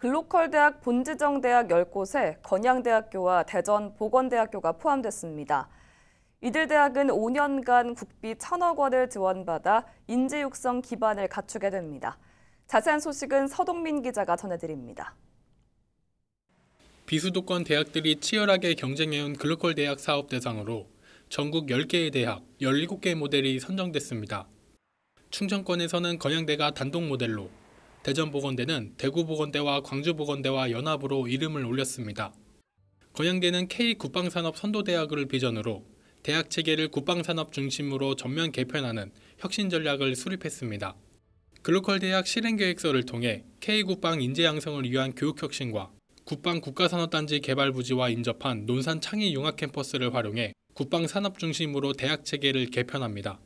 글로컬 그 대학 본지정 대학 10곳에 건양대학교와 대전 보건대학교가 포함됐습니다. 이들 대학은 5년간 국비 1천억 원을 지원받아 인재 육성 기반을 갖추게 됩니다. 자세한 소식은 서동민 기자가 전해드립니다. 비수도권 대학들이 치열하게 경쟁해온 글로컬 그 대학 사업 대상으로 전국 10개의 대학 17개 모델이 선정됐습니다. 충청권에서는 건양대가 단독 모델로 대전보건대는 대구보건대와 광주보건대와 연합으로 이름을 올렸습니다. 건양대는 K 국방산업 선도대학을 비전으로 대학 체계를 국방산업 중심으로 전면 개편하는 혁신 전략을 수립했습니다. 글로컬 대학 실행계획서를 통해 K국방 인재 양성을 위한 교육혁신과 국방 국가산업단지 개발 부지와 인접한 논산 창의 융합 캠퍼스를 활용해 국방 산업 중심으로 대학 체계를 개편합니다.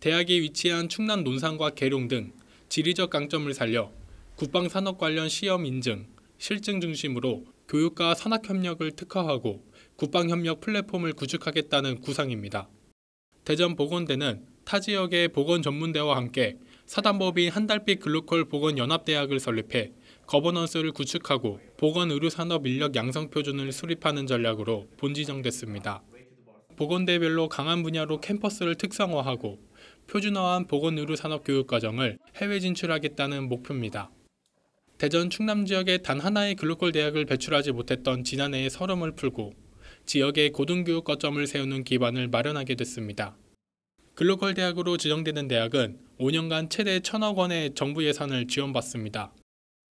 대학이 위치한 충남 논산과 계룡 등 지리적 강점을 살려 국방 산업 관련 시험 인증, 실증 중심으로 교육과 산학 협력을 특화하고 국방 협력 플랫폼을 구축하겠다는 구상입니다. 대전 보건대는 타 지역의 보건 전문대와 함께 사단법인 한달빛 글루콜 보건연합대학을 설립해 거버넌스를 구축하고 보건 의료 산업 인력 양성 표준을 수립하는 전략으로 본지정됐습니다. 보건대별로 강한 분야로 캠퍼스를 특성화하고 표준화한 보건의료 산업교육과정을 해외 진출하겠다는 목표입니다. 대전 충남 지역에 단 하나의 글로컬 대학을 배출하지 못했던 지난해의 서름을 풀고 지역의 고등교육 거점을 세우는 기반을 마련하게 됐습니다. 글로컬 대학으로 지정되는 대학은 5년간 최대 1천억 원의 정부 예산을 지원받습니다.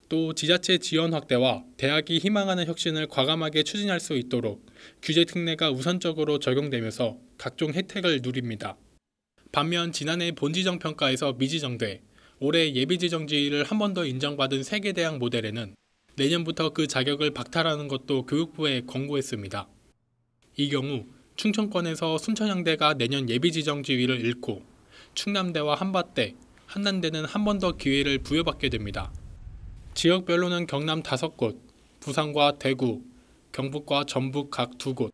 또 지자체 지원 확대와 대학이 희망하는 혁신을 과감하게 추진할 수 있도록 규제 특례가 우선적으로 적용되면서 각종 혜택을 누립니다. 반면 지난해 본지정 평가에서 미지정돼 올해 예비지정지를 한 번 더 인정받은 세계 대학 모델에는 내년부터 그 자격을 박탈하는 것도 교육부에 권고했습니다. 이 경우 충청권에서 순천향대가 내년 예비지정지위를 잃고 충남대와 한밭대, 한남대는 한 번 더 기회를 부여받게 됩니다. 지역별로는 경남 다섯 곳 부산과 대구, 경북과 전북 각 두곳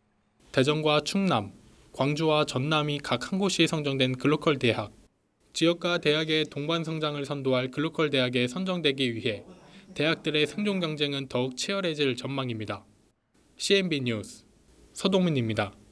대전과 충남, 광주와 전남이 각 한 곳이 선정된 글로컬 대학, 지역과 대학의 동반 성장을 선도할 글로컬 대학에 선정되기 위해 대학들의 생존 경쟁은 더욱 치열해질 전망입니다. CNB 뉴스 서동민입니다.